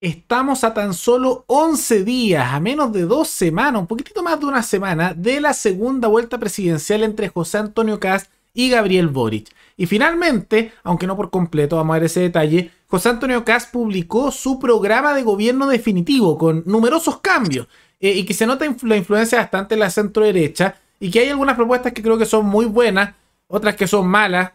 Estamos a tan solo 11 días, a menos de dos semanas, un poquitito más de una semana, de la segunda vuelta presidencial entre José Antonio Kass y Gabriel Boric. Y finalmente, aunque no por completo, vamos a ver ese detalle, José Antonio Kass publicó su programa de gobierno definitivo con numerosos cambios eh, y que se nota la influencia bastante de la centro derecha y que hay algunas propuestas que creo que son muy buenas, otras que son malas,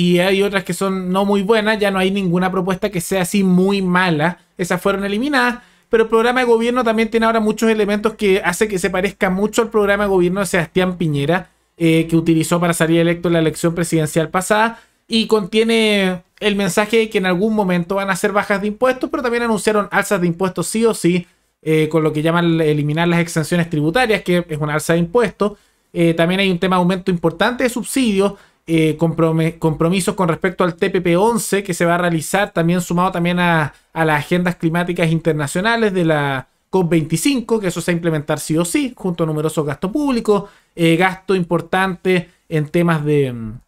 y hay otras que son no muy buenas, ya no hay ninguna propuesta que sea así muy mala, esas fueron eliminadas, pero el programa de gobierno también tiene ahora muchos elementos que hace que se parezca mucho al programa de gobierno de Sebastián Piñera, eh, que utilizó para salir electo en la elección presidencial pasada, y contiene el mensaje de que en algún momento van a hacer bajas de impuestos, pero también anunciaron alzas de impuestos sí o sí, eh, con lo que llaman eliminar las exenciones tributarias, que es una alza de impuestos. Eh, también hay un tema de aumento importante de subsidios eh, compromisos con respecto al TPP-11 que se va a realizar, también sumado también a, las agendas climáticas internacionales de la COP25, que eso se va a implementar sí o sí, junto a numerosos gastos públicos, eh, gasto importante en temas de mm,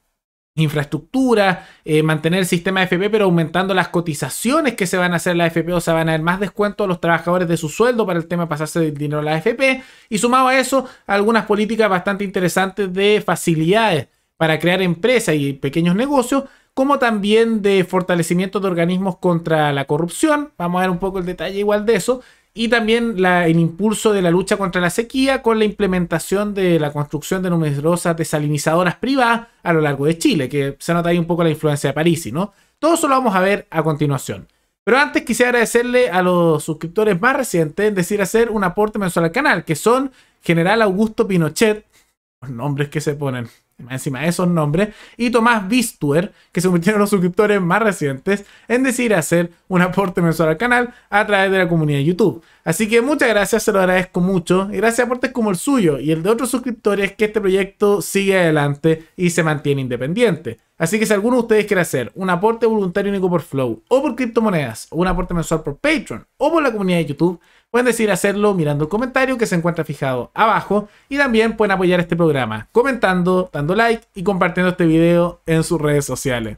infraestructura, eh, mantener el sistema AFP, pero aumentando las cotizaciones que se van a hacer en la FP, o sea, van a dar más descuento a los trabajadores de su sueldo para el tema de pasarse del dinero a la AFP y sumado a eso, algunas políticas bastante interesantes de facilidades para crear empresas y pequeños negocios, como también de fortalecimiento de organismos contra la corrupción. Vamos a ver un poco el detalle igual de eso. Y también la, el impulso de la lucha contra la sequía con la implementación de la construcción de numerosas desalinizadoras privadas a lo largo de Chile, que se nota ahí un poco la influencia de París, ¿no? Todo eso lo vamos a ver a continuación. Pero antes quisiera agradecerle a los suscriptores más recientes, en decir, hacer un aporte mensual al canal, que son General Augusto Pinochet, los nombres que se ponen encima de esos nombres, y Tomás Bistuer, que se los suscriptores más recientes, en decidir hacer un aporte mensual al canal a través de la comunidad de YouTube. Así que muchas gracias, se lo agradezco mucho, y gracias a aportes como el suyo y el de otros suscriptores que este proyecto sigue adelante y se mantiene independiente. Así que si alguno de ustedes quiere hacer un aporte voluntario único por Flow o por criptomonedas o un aporte mensual por Patreon o por la comunidad de YouTube, pueden decidir hacerlo mirando el comentario que se encuentra fijado abajo y también pueden apoyar este programa comentando, dando like y compartiendo este video en sus redes sociales.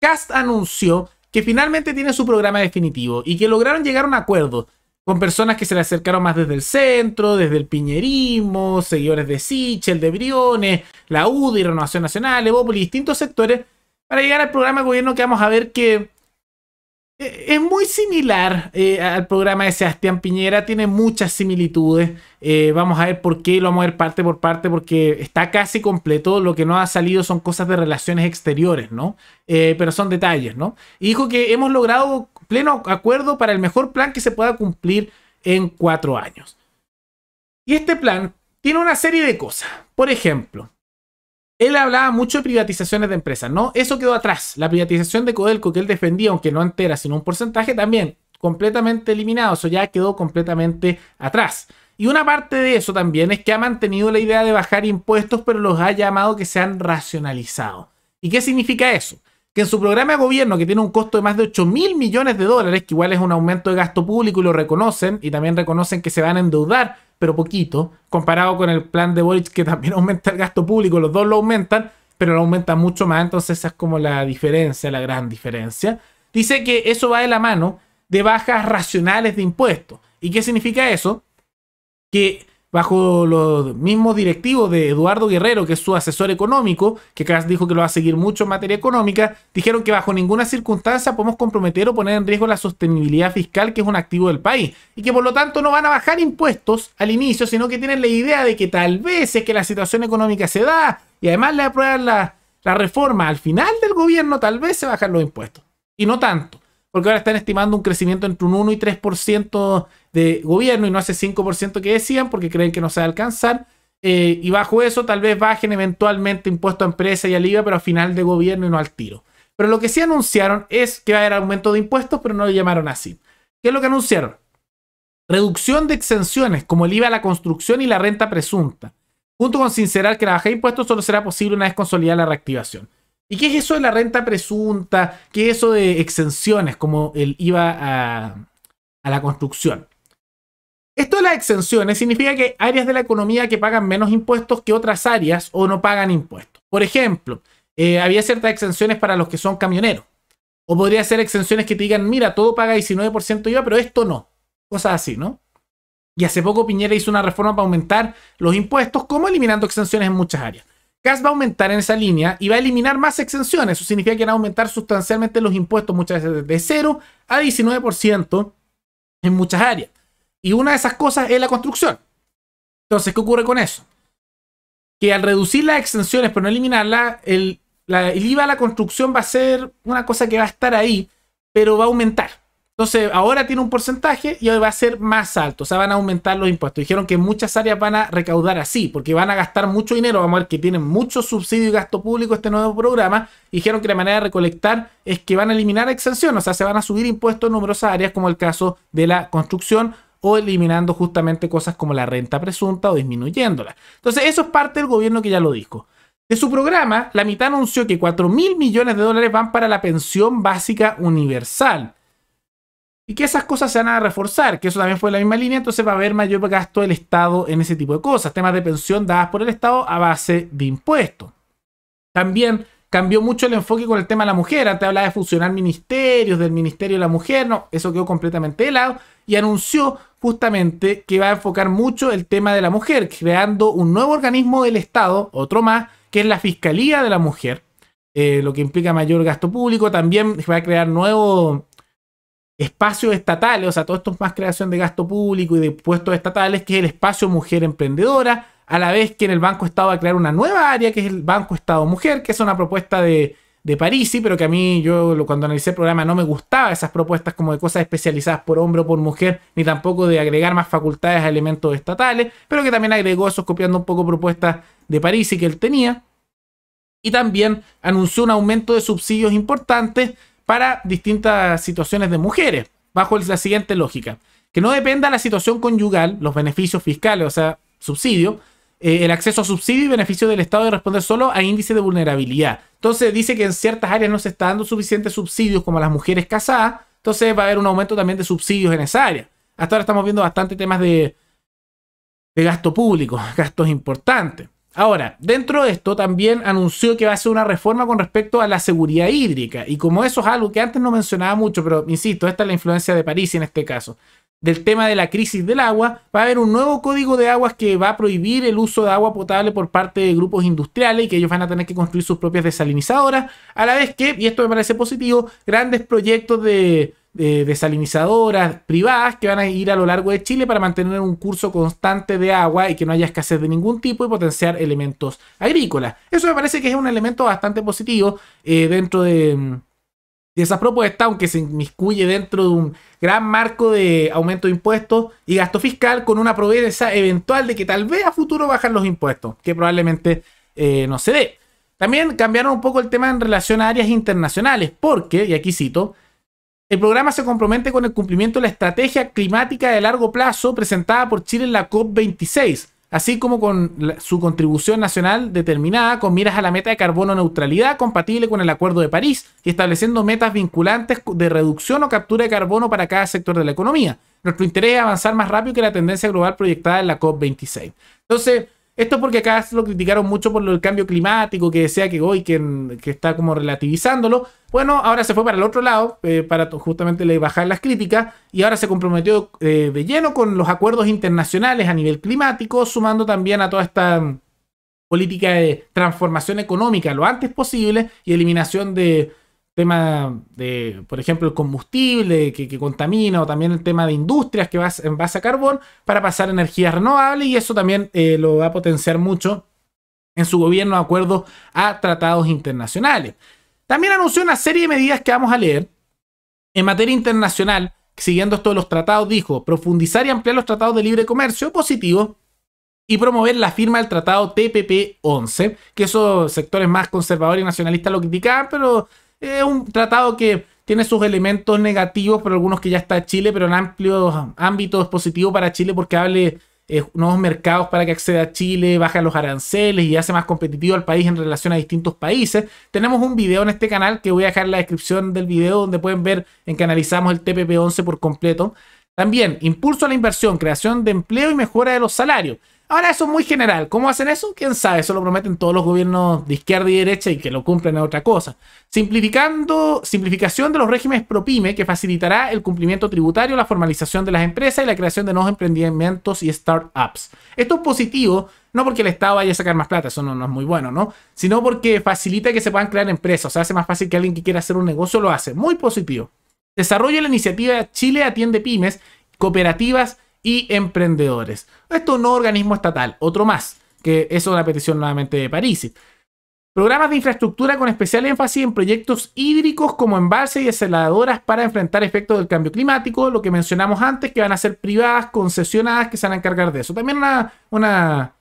Cast anunció que finalmente tiene su programa definitivo y que lograron llegar a un acuerdo con personas que se le acercaron más desde el centro, desde el piñerismo, seguidores de Sichel, de Briones, la UDI, Renovación Nacional, Evópolis, distintos sectores, para llegar al programa de gobierno que vamos a ver que eh, es muy similar eh, al programa de Sebastián Piñera, tiene muchas similitudes. Eh, vamos a ver por qué, lo vamos a ver parte por parte, porque está casi completo. Lo que no ha salido son cosas de relaciones exteriores, ¿no? pero son detalles, ¿no? Y dijo que hemos logrado pleno acuerdo para el mejor plan que se pueda cumplir en cuatro años. Y este plan tiene una serie de cosas. Por ejemplo, él hablaba mucho de privatizaciones de empresas, ¿no? Eso quedó atrás. La privatización de Codelco que él defendía, aunque no entera, sino un porcentaje, también completamente eliminado. Eso ya quedó completamente atrás. Y una parte de eso también es que ha mantenido la idea de bajar impuestos, pero los ha llamado que se han racionalizado. ¿Y qué significa eso? que en su programa de gobierno, que tiene un costo de más de 8 mil millones de dólares, que igual es un aumento de gasto público y lo reconocen, y también reconocen que se van a endeudar, pero poquito, comparado con el plan de Boric, que también aumenta el gasto público, los dos lo aumentan, pero lo aumentan mucho más, entonces esa es como la diferencia, la gran diferencia. Dice que eso va de la mano de bajas racionales de impuestos. ¿Y qué significa eso? Que bajo los mismos directivos de Eduardo Guerrero, que es su asesor económico, que dijo que lo va a seguir mucho en materia económica, dijeron que bajo ninguna circunstancia podemos comprometer o poner en riesgo la sostenibilidad fiscal, que es un activo del país, y que por lo tanto no van a bajar impuestos al inicio, sino que tienen la idea de que tal vez es que la situación económica se da y además le aprueban la, la reforma al final del gobierno, tal vez se bajan los impuestos. Y no tanto porque ahora están estimando un crecimiento entre un 1 y 3% de gobierno y no hace 5% que decían, porque creen que no se va a alcanzar. Eh, y bajo eso tal vez bajen eventualmente impuesto a empresa y al IVA, pero a final de gobierno y no al tiro. Pero lo que sí anunciaron es que va a haber aumento de impuestos, pero no lo llamaron así. ¿Qué es lo que anunciaron? Reducción de exenciones como el IVA a la construcción y la renta presunta, junto con sincerar que la baja de impuestos solo será posible una vez consolidada la reactivación. ¿Y qué es eso de la renta presunta? ¿Qué es eso de exenciones como el IVA a, la construcción? Esto de las exenciones significa que hay áreas de la economía que pagan menos impuestos que otras áreas o no pagan impuestos. Por ejemplo, eh, había ciertas exenciones para los que son camioneros. O podría ser exenciones que te digan, mira, todo paga 19% IVA, pero esto no. Cosas así, ¿no? Y hace poco Piñera hizo una reforma para aumentar los impuestos, como eliminando exenciones en muchas áreas. Gas va a aumentar en esa línea y va a eliminar más exenciones. Eso significa que van a aumentar sustancialmente los impuestos, muchas veces de 0 a 19% en muchas áreas. Y una de esas cosas es la construcción. Entonces, ¿qué ocurre con eso? Que al reducir las exenciones pero no eliminarlas, el, el IVA a la construcción va a ser una cosa que va a estar ahí, pero va a aumentar. Entonces, ahora tiene un porcentaje y hoy va a ser más alto, o sea, van a aumentar los impuestos. Dijeron que muchas áreas van a recaudar así, porque van a gastar mucho dinero, vamos a ver que tienen mucho subsidio y gasto público este nuevo programa. Dijeron que la manera de recolectar es que van a eliminar exención, o sea, se van a subir impuestos en numerosas áreas, como el caso de la construcción, o eliminando justamente cosas como la renta presunta o disminuyéndola. Entonces, eso es parte del gobierno que ya lo dijo. De su programa, la mitad anunció que 4 mil millones de dólares van para la pensión básica universal y que esas cosas se van a reforzar, que eso también fue la misma línea, entonces va a haber mayor gasto del Estado en ese tipo de cosas, temas de pensión dadas por el Estado a base de impuestos. También cambió mucho el enfoque con el tema de la mujer, antes hablaba de funcionar ministerios, del Ministerio de la Mujer, no, eso quedó completamente de lado y anunció justamente que va a enfocar mucho el tema de la mujer, creando un nuevo organismo del Estado, otro más, que es la Fiscalía de la Mujer, eh, lo que implica mayor gasto público, también va a crear nuevo espacios estatales, o sea, todo esto es más creación de gasto público y de puestos estatales, que es el espacio mujer emprendedora, a la vez que en el Banco Estado va a crear una nueva área, que es el Banco Estado Mujer, que es una propuesta de, de Parisi, pero que a mí yo cuando analicé el programa no me gustaba esas propuestas como de cosas especializadas por hombre o por mujer, ni tampoco de agregar más facultades a elementos estatales, pero que también agregó eso copiando un poco propuestas de Parisi que él tenía. Y también anunció un aumento de subsidios importantes para distintas situaciones de mujeres, bajo la siguiente lógica. Que no dependa la situación conyugal, los beneficios fiscales, o sea, subsidio, eh, el acceso a subsidio y beneficio del Estado de responder solo a índice de vulnerabilidad. Entonces dice que en ciertas áreas no se está dando suficientes subsidios como a las mujeres casadas, entonces va a haber un aumento también de subsidios en esa área. Hasta ahora estamos viendo bastante temas de, de gasto público, gastos importantes. Ahora, dentro de esto también anunció que va a ser una reforma con respecto a la seguridad hídrica. Y como eso es algo que antes no mencionaba mucho, pero insisto, esta es la influencia de París en este caso, del tema de la crisis del agua, va a haber un nuevo código de aguas que va a prohibir el uso de agua potable por parte de grupos industriales y que ellos van a tener que construir sus propias desalinizadoras, a la vez que, y esto me parece positivo, grandes proyectos de desalinizadoras privadas que van a ir a lo largo de Chile para mantener un curso constante de agua y que no haya escasez de ningún tipo y potenciar elementos agrícolas. Eso me parece que es un elemento bastante positivo eh, dentro de, mm, de esa propuesta, aunque se inmiscuye dentro de un gran marco de aumento de impuestos y gasto fiscal con una promesa eventual de que tal vez a futuro bajan los impuestos, que probablemente eh, no se dé. También cambiaron un poco el tema en relación a áreas internacionales, porque, y aquí cito, el programa se compromete con el cumplimiento de la estrategia climática de largo plazo presentada por Chile en la COP26, así como con su contribución nacional determinada con miras a la meta de carbono neutralidad compatible con el Acuerdo de París y estableciendo metas vinculantes de reducción o captura de carbono para cada sector de la economía. Nuestro interés es avanzar más rápido que la tendencia global proyectada en la COP26. Entonces, esto es porque acá lo criticaron mucho por el cambio climático, que sea que hoy que, está como relativizándolo. Bueno, ahora se fue para el otro lado, eh, para justamente bajar las críticas, y ahora se comprometió eh, de lleno con los acuerdos internacionales a nivel climático, sumando también a toda esta mm, política de transformación económica lo antes posible y eliminación de tema de, por ejemplo, el combustible que, contamina o también el tema de industrias que va en base a carbón para pasar a energías renovables y eso también eh, lo va a potenciar mucho en su gobierno de acuerdo a tratados internacionales. También anunció una serie de medidas que vamos a leer en materia internacional, siguiendo esto de los tratados, dijo profundizar y ampliar los tratados de libre comercio positivo y promover la firma del tratado TPP-11, que esos sectores más conservadores y nacionalistas lo criticaban, pero es un tratado que tiene sus elementos negativos, pero algunos que ya está Chile, pero en amplios ámbitos es positivo para Chile porque hable de eh, nuevos mercados para que acceda a Chile, baja los aranceles y hace más competitivo al país en relación a distintos países. Tenemos un video en este canal que voy a dejar en la descripción del video donde pueden ver en que analizamos el TPP-11 por completo. También, impulso a la inversión, creación de empleo y mejora de los salarios. Ahora eso es muy general. ¿Cómo hacen eso? ¿Quién sabe? Eso lo prometen todos los gobiernos de izquierda y derecha y que lo cumplen a otra cosa. Simplificando, simplificación de los regímenes ProPyme que facilitará el cumplimiento tributario, la formalización de las empresas y la creación de nuevos emprendimientos y startups. Esto es positivo, no porque el Estado vaya a sacar más plata, eso no, es muy bueno, ¿no? Sino porque facilita que se puedan crear empresas, o sea, hace más fácil que alguien que quiera hacer un negocio lo hace. Muy positivo. Desarrolla la iniciativa Chile Atiende Pymes, cooperativas y Emprendedores. Esto no organismo estatal, otro más, que es una petición nuevamente de París. Programas de infraestructura con especial énfasis en proyectos hídricos como embalses y desaladoras para enfrentar efectos del cambio climático, lo que mencionamos antes, que van a ser privadas, concesionadas, que se van a encargar de eso. También una, una,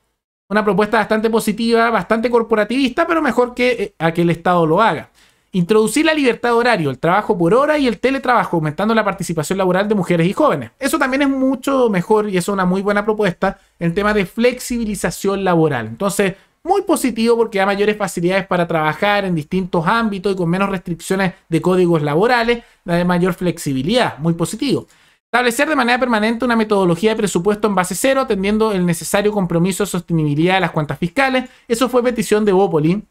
una propuesta bastante positiva, bastante corporativista, pero mejor que eh, que el Estado lo haga. Introducir la libertad de horario, el trabajo por hora y el teletrabajo, aumentando la participación laboral de mujeres y jóvenes. Eso también es mucho mejor y es una muy buena propuesta en tema de flexibilización laboral. Entonces, muy positivo porque da mayores facilidades para trabajar en distintos ámbitos y con menos restricciones de códigos laborales, da de mayor flexibilidad. Muy positivo. Establecer de manera permanente una metodología de presupuesto en base cero, atendiendo el necesario compromiso de sostenibilidad de las cuentas fiscales. Eso fue petición de Bópoli,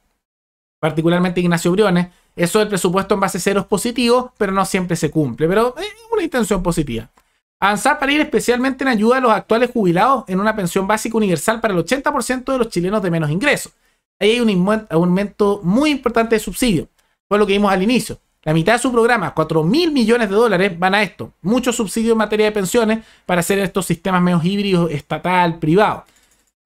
particularmente Ignacio Briones, eso del presupuesto en base cero es positivo, pero no siempre se cumple, pero es una intención positiva. Avanzar para ir especialmente en ayuda a los actuales jubilados en una pensión básica universal para el 80% de los chilenos de menos ingresos. Ahí hay un aumento muy importante de subsidio, fue lo que vimos al inicio. La mitad de su programa, 4 mil millones de dólares, van a esto. Muchos subsidios en materia de pensiones para hacer estos sistemas menos híbridos, estatal, privado.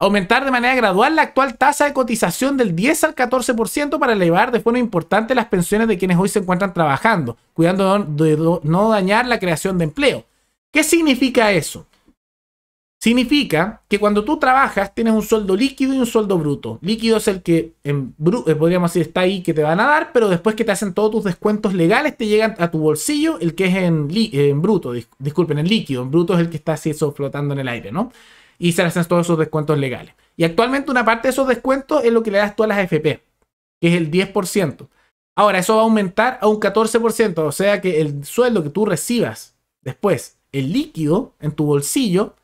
Aumentar de manera gradual la actual tasa de cotización del 10 al 14% para elevar de forma importante las pensiones de quienes hoy se encuentran trabajando, cuidando de no dañar la creación de empleo. ¿Qué significa eso? Significa que cuando tú trabajas tienes un sueldo líquido y un sueldo bruto. Líquido es el que, en eh, podríamos decir, está ahí que te van a dar, pero después que te hacen todos tus descuentos legales, te llegan a tu bolsillo el que es en, bruto, disculpen, en líquido. En bruto es el que está así eso flotando en el aire, ¿no? y se le hacen todos esos descuentos legales. Y actualmente una parte de esos descuentos es lo que le das tú a las AFP, que es el 10%. Ahora, eso va a aumentar a un 14%, o sea que el sueldo que tú recibas después, el líquido en tu bolsillo,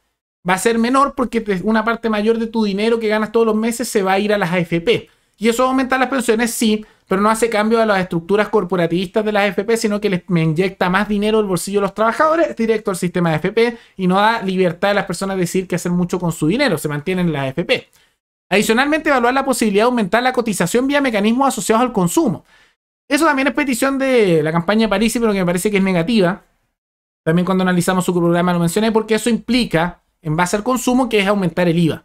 va a ser menor porque una parte mayor de tu dinero que ganas todos los meses se va a ir a las AFP. ¿Y eso va a aumentar las pensiones? Sí, pero no hace cambio a las estructuras corporativistas de las FP, sino que les, me inyecta más dinero al bolsillo de los trabajadores directo al sistema de FP y no da libertad a las personas de decir que hacer mucho con su dinero, se mantienen las FP. Adicionalmente, evaluar la posibilidad de aumentar la cotización vía mecanismos asociados al consumo. Eso también es petición de la campaña de París, pero que me parece que es negativa. También cuando analizamos su programa lo mencioné porque eso implica, en base al consumo, que es aumentar el IVA.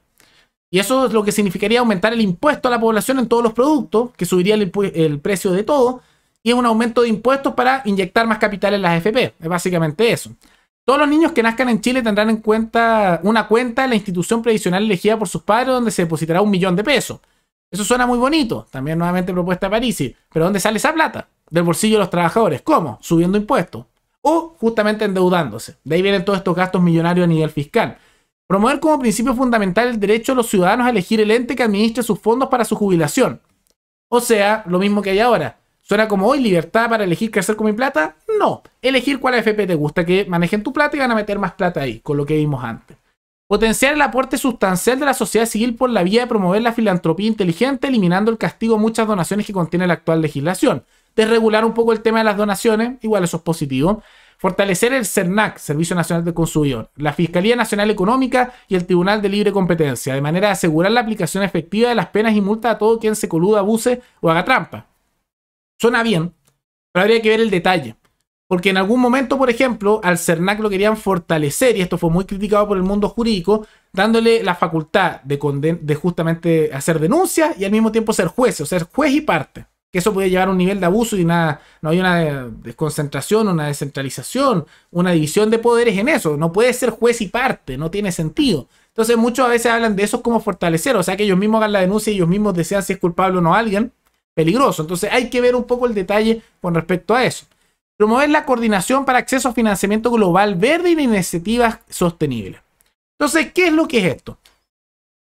Y eso es lo que significaría aumentar el impuesto a la población en todos los productos, que subiría el, precio de todo, y es un aumento de impuestos para inyectar más capital en las FP. Es básicamente eso. Todos los niños que nazcan en Chile tendrán en cuenta una cuenta en la institución previsional elegida por sus padres donde se depositará un millón de pesos. Eso suena muy bonito, también nuevamente propuesta París. Pero ¿dónde sale esa plata? Del bolsillo de los trabajadores. ¿Cómo? Subiendo impuestos. O justamente endeudándose. De ahí vienen todos estos gastos millonarios a nivel fiscal. Promover como principio fundamental el derecho de los ciudadanos a elegir el ente que administre sus fondos para su jubilación. O sea, lo mismo que hay ahora. ¿Suena como hoy libertad para elegir qué hacer con mi plata? No. Elegir cuál AFP te gusta, que manejen tu plata y van a meter más plata ahí, con lo que vimos antes. Potenciar el aporte sustancial de la sociedad civil por la vía de promover la filantropía inteligente, eliminando el castigo a muchas donaciones que contiene la actual legislación. Desregular un poco el tema de las donaciones, igual eso es positivo Fortalecer el CERNAC, Servicio Nacional del Consumidor, la Fiscalía Nacional Económica y el Tribunal de Libre Competencia, de manera de asegurar la aplicación efectiva de las penas y multas a todo quien se coluda, abuse o haga trampa. Suena bien, pero habría que ver el detalle. Porque en algún momento, por ejemplo, al CERNAC lo querían fortalecer, y esto fue muy criticado por el mundo jurídico, dándole la facultad de, de justamente hacer denuncias y al mismo tiempo ser juez, o ser juez y parte que eso puede llevar a un nivel de abuso y nada. no hay una desconcentración, una descentralización, una división de poderes en eso. No puede ser juez y parte, no tiene sentido. Entonces muchos a veces hablan de eso como fortalecer, o sea que ellos mismos hagan la denuncia y ellos mismos desean si es culpable o no alguien. Peligroso. Entonces hay que ver un poco el detalle con respecto a eso. Promover la coordinación para acceso a financiamiento global verde y iniciativas sostenibles. Entonces, ¿qué es lo que es esto?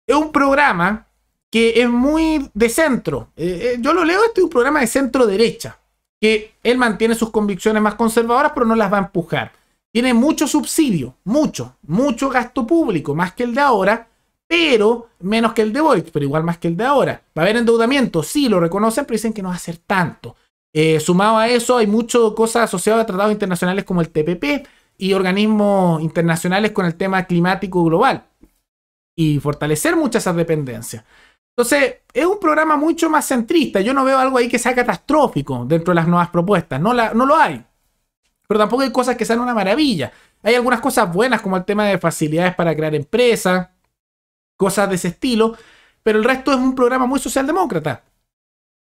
Es un programa que es muy de centro. Eh, eh, yo lo leo, este es un programa de centro derecha, que él mantiene sus convicciones más conservadoras, pero no las va a empujar. Tiene mucho subsidio, mucho, mucho gasto público, más que el de ahora, pero menos que el de Vox pero igual más que el de ahora. Va a haber endeudamiento, sí, lo reconocen, pero dicen que no va a ser tanto. Eh, sumado a eso, hay muchas cosas asociadas a tratados internacionales como el TPP y organismos internacionales con el tema climático global. Y fortalecer muchas esas dependencias. Entonces, es un programa mucho más centrista. Yo no veo algo ahí que sea catastrófico dentro de las nuevas propuestas. No, la, no lo hay. Pero tampoco hay cosas que sean una maravilla. Hay algunas cosas buenas, como el tema de facilidades para crear empresas, cosas de ese estilo. Pero el resto es un programa muy socialdemócrata.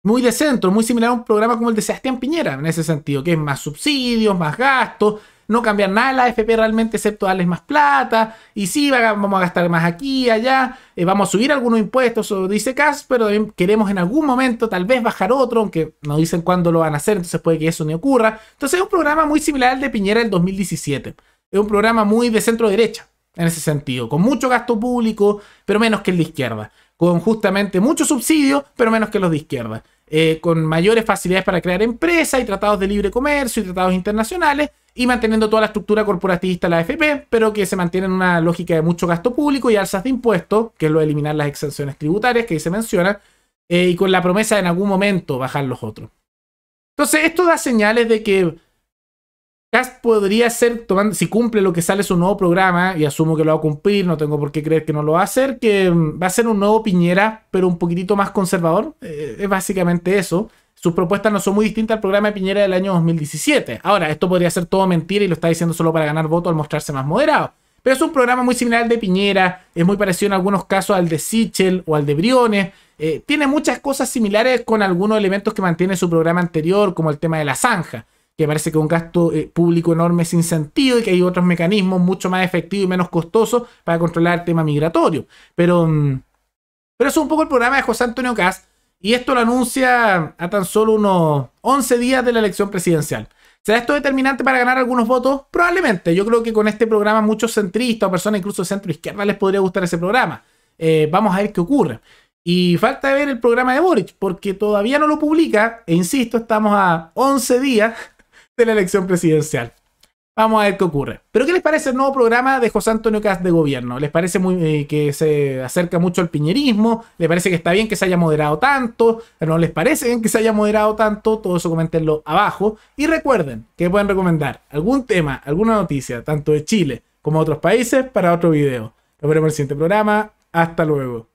Muy de centro, muy similar a un programa como el de Sebastián Piñera, en ese sentido, que es más subsidios, más gastos, no cambiar nada la AFP realmente, excepto darles más plata, y sí, vamos a gastar más aquí, allá, eh, vamos a subir algunos impuestos, dice Cas, pero queremos en algún momento tal vez bajar otro, aunque no dicen cuándo lo van a hacer, entonces puede que eso ni ocurra. Entonces es un programa muy similar al de Piñera del 2017, es un programa muy de centro derecha. En ese sentido, con mucho gasto público, pero menos que el de izquierda con justamente mucho subsidio, pero menos que los de izquierda. Eh, con mayores facilidades para crear empresas y tratados de libre comercio y tratados internacionales y manteniendo toda la estructura corporativista de la AFP, pero que se mantiene en una lógica de mucho gasto público y alzas de impuestos, que es lo de eliminar las exenciones tributarias que ahí se mencionan, eh, y con la promesa de en algún momento bajar los otros. Entonces, esto da señales de que Cast podría ser, tomando, si cumple lo que sale su nuevo programa, y asumo que lo va a cumplir, no tengo por qué creer que no lo va a hacer, que mm, va a ser un nuevo Piñera, pero un poquitito más conservador. Eh, es básicamente eso. Sus propuestas no son muy distintas al programa de Piñera del año 2017. Ahora, esto podría ser todo mentira y lo está diciendo solo para ganar voto al mostrarse más moderado. Pero es un programa muy similar al de Piñera, es muy parecido en algunos casos al de Sichel o al de Briones. Eh, tiene muchas cosas similares con algunos elementos que mantiene su programa anterior, como el tema de la zanja que parece que es un gasto eh, público enorme sin sentido y que hay otros mecanismos mucho más efectivos y menos costosos para controlar el tema migratorio. Pero, mm, pero es un poco el programa de José Antonio Cast y esto lo anuncia a tan solo unos 11 días de la elección presidencial. ¿Será esto determinante para ganar algunos votos? Probablemente. Yo creo que con este programa muchos centristas o personas incluso de centro izquierda les podría gustar ese programa. Eh, vamos a ver qué ocurre. Y falta ver el programa de Boric, porque todavía no lo publica, e insisto, estamos a 11 días de la elección presidencial. Vamos a ver qué ocurre. Pero ¿qué les parece el nuevo programa de José Antonio Cast de gobierno? ¿Les parece muy, eh, que se acerca mucho al piñerismo? ¿Les parece que está bien que se haya moderado tanto? ¿No les parece bien que se haya moderado tanto? Todo eso comentenlo abajo. Y recuerden que pueden recomendar algún tema, alguna noticia, tanto de Chile como de otros países, para otro video. Nos vemos en el siguiente programa. Hasta luego.